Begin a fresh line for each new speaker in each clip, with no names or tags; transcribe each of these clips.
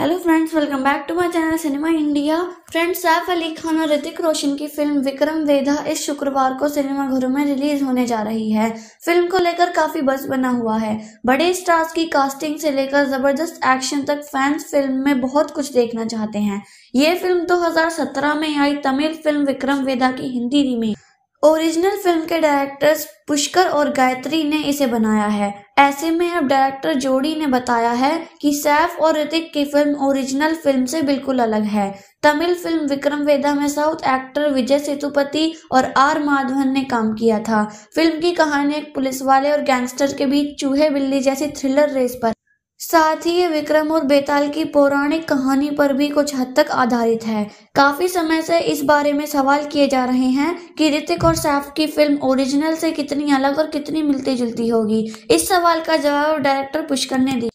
hello friends welcome back to my channel cinema India friends Saif Ali Khan और ऋतिक रोशन की film Vikram Vedha इस शुक्रवार को सिनेमाघरों में रिलीज होने जा रही है फिल्म को लेकर काफी बस बना हुआ है बड़े स्टार्स की कास्टिंग से लेकर जबरदस्त एक्शन तक फैंस फिल्म में बहुत कुछ देखना चाहते हैं ये फिल्म दो तो में आई तमिल फिल्म विक्रम वेदा की हिंदी रीमेक ओरिजिनल फिल्म के डायरेक्टर्स पुष्कर और गायत्री ने इसे बनाया है ऐसे में अब डायरेक्टर जोड़ी ने बताया है कि सैफ और ऋतिक की फिल्म ओरिजिनल फिल्म से बिल्कुल अलग है तमिल फिल्म विक्रम वेदा में साउथ एक्टर विजय सेतुपति और आर माधवन ने काम किया था फिल्म की कहानी एक पुलिस वाले और गैंगस्टर के बीच चूहे बिल्ली जैसी थ्रिलर रेस पर साथ ही ये विक्रम और बेताल की पौराणिक कहानी पर भी कुछ हद तक आधारित है काफी समय से इस बारे में सवाल किए जा रहे हैं कि ऋतिक और सैफ की फिल्म ओरिजिनल से कितनी अलग और कितनी मिलती जुलती होगी इस सवाल का जवाब डायरेक्टर पुष्कर ने दिया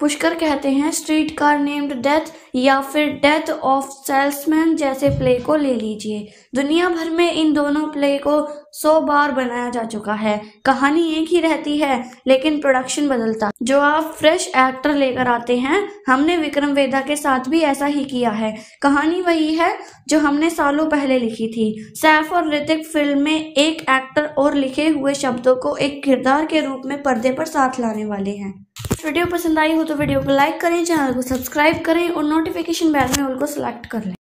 पुष्कर कहते हैं स्ट्रीट कार नेम्ड डेथ या फिर डेथ ऑफ सेल्समैन जैसे प्ले को ले लीजिए दुनिया भर में इन दोनों प्ले को सौ बार बनाया जा चुका है कहानी एक ही रहती है लेकिन प्रोडक्शन बदलता जो आप फ्रेश एक्टर लेकर आते हैं हमने विक्रम वेदा के साथ भी ऐसा ही किया है कहानी वही है जो हमने सालों पहले लिखी थी सैफ और ऋतिक फिल्म में एक एक्टर और लिखे हुए शब्दों को एक किरदार के रूप में पर्दे पर साथ लाने वाले हैं वीडियो पसंद आई हो तो वीडियो को लाइक करें चैनल को सब्सक्राइब करें और नोटिफिकेशन बेल में उनको सेलेक्ट कर लें